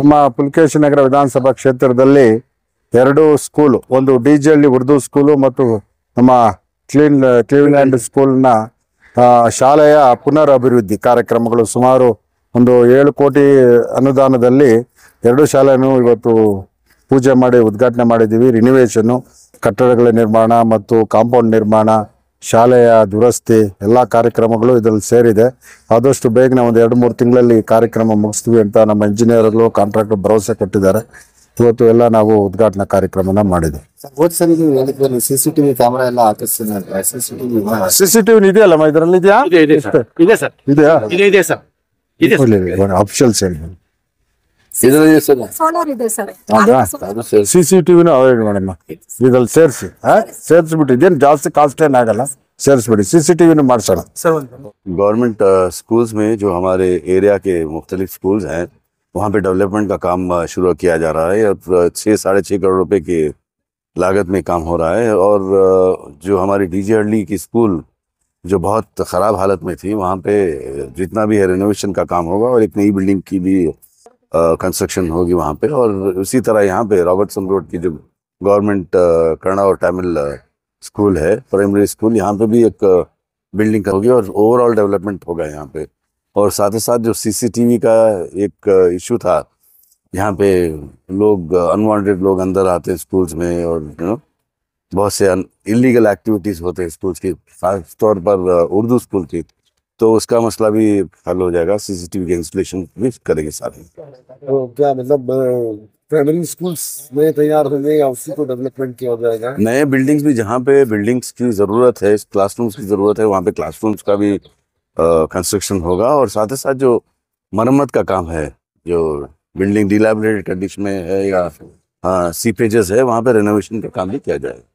ನಮ್ಮ ಪುಲ್ಕೇಶ್ ನಗರ ವಿಧಾನಸಭಾ ಕ್ಷೇತ್ರದಲ್ಲಿ ಎರಡು ಸ್ಕೂಲು ಒಂದು ಡಿ ಜಿ ಹಳ್ಳಿ ಉರ್ದು ಸ್ಕೂಲು ಮತ್ತು ನಮ್ಮ ಕ್ಲೀನ್ ಕ್ಲೀವ್ಲ್ಯಾಂಡ್ ಸ್ಕೂಲ್ನ ಶಾಲೆಯ ಪುನರ್ ಅಭಿವೃದ್ಧಿ ಕಾರ್ಯಕ್ರಮಗಳು ಸುಮಾರು ಒಂದು ಏಳು ಕೋಟಿ ಅನುದಾನದಲ್ಲಿ ಎರಡು ಶಾಲೆಯನ್ನು ಇವತ್ತು ಪೂಜೆ ಮಾಡಿ ಉದ್ಘಾಟನೆ ಮಾಡಿದ್ದೀವಿ ರಿನಿವೇಶನ್ನು ಕಟ್ಟಡಗಳ ನಿರ್ಮಾಣ ಮತ್ತು ಕಾಂಪೌಂಡ್ ನಿರ್ಮಾಣ ಶಾಲೆಯ ದುರಸ್ತಿ ಎಲ್ಲ ಕಾರ್ಯಕ್ರಮಗಳು ಇದರಲ್ಲಿ ಸೇರಿದೆ ಆದಷ್ಟು ಬೇಗ ಒಂದು ಎರಡು ಮೂರು ತಿಂಗಳಲ್ಲಿ ಕಾರ್ಯಕ್ರಮ ಮುಗಿಸ್ತೀವಿ ಅಂತ ನಮ್ಮ ಇಂಜಿನಿಯರ್ಗಳು ಕಾಂಟ್ರಾಕ್ಟರ್ ಭರವಸೆ ಕೊಟ್ಟಿದ್ದಾರೆ ಇವತ್ತು ಎಲ್ಲ ನಾವು ಉದ್ಘಾಟನಾ ಕಾರ್ಯಕ್ರಮನ ಮಾಡಿದ್ವಿ ಸಿಸಿಟಿವಿ ಕ್ಯಾಮರಾ ಎಲ್ಲ ಹಾಕಿಸ್ತೀನಿ ಇದೆಯಲ್ಲ ಇದರಲ್ಲಿ ಇದೆಯಾ ಅಫಿಷಿಯಲ್ಸ್ ಹೇಳಿ गवर्नमेंट स्कूल्स में जो हमारे एरिया के मुख्तलिफ स्कूल हैं वहाँ पे डेवलपमेंट का काम शुरू किया जा रहा है और छः साढ़े छः करोड़ रुपए की लागत में काम हो रहा है और जो हमारी डी जे हडली की स्कूल जो बहुत ख़राब हालत में थी वहाँ पे जितना भी है रेनोवेशन का काम होगा और एक नई बिल्डिंग की भी कंस्ट्रक्शन होगी वहाँ पे और उसी तरह यहाँ पे रॉबर्टसन रोड की जो गवर्नमेंट कर्णा और टैमिल स्कूल है प्राइमरी स्कूल यहाँ पे भी एक बिल्डिंग का होगी और ओवरऑल डेवलपमेंट होगा यहाँ पे और साथ ही साथ जो सीसीटीवी का एक इशू था यहाँ पे लोग अनवांटेड लोग अंदर आते हैं स्कूल्स में और यू नो बहुत से इलीगल एक्टिविटीज़ होते हैं स्कूल्स की खासतौर पर उर्दू स्कूल की तो उसका मसला भी हल हो जाएगा सीसीटीवी के इंस्टॉलेशन भी करेंगे सारे तो क्या मतलब प्राइमरी स्कूल्स नए तैयार होंगे या उसी को डेवलपमेंट किया जाएगा नए बिल्डिंग्स भी जहाँ पे बिल्डिंग्स की ज़रूरत है क्लासरूम्स की ज़रूरत है वहाँ पे क्लासरूम्स का भी कंस्ट्रक्शन होगा और साथ ही साथ जो मरम्मत का काम है जो बिल्डिंग डिलेबरेटेड कंडीशन में है या हाँ सीपेजेस है वहाँ पे रेनोवेशन का काम भी किया जाएगा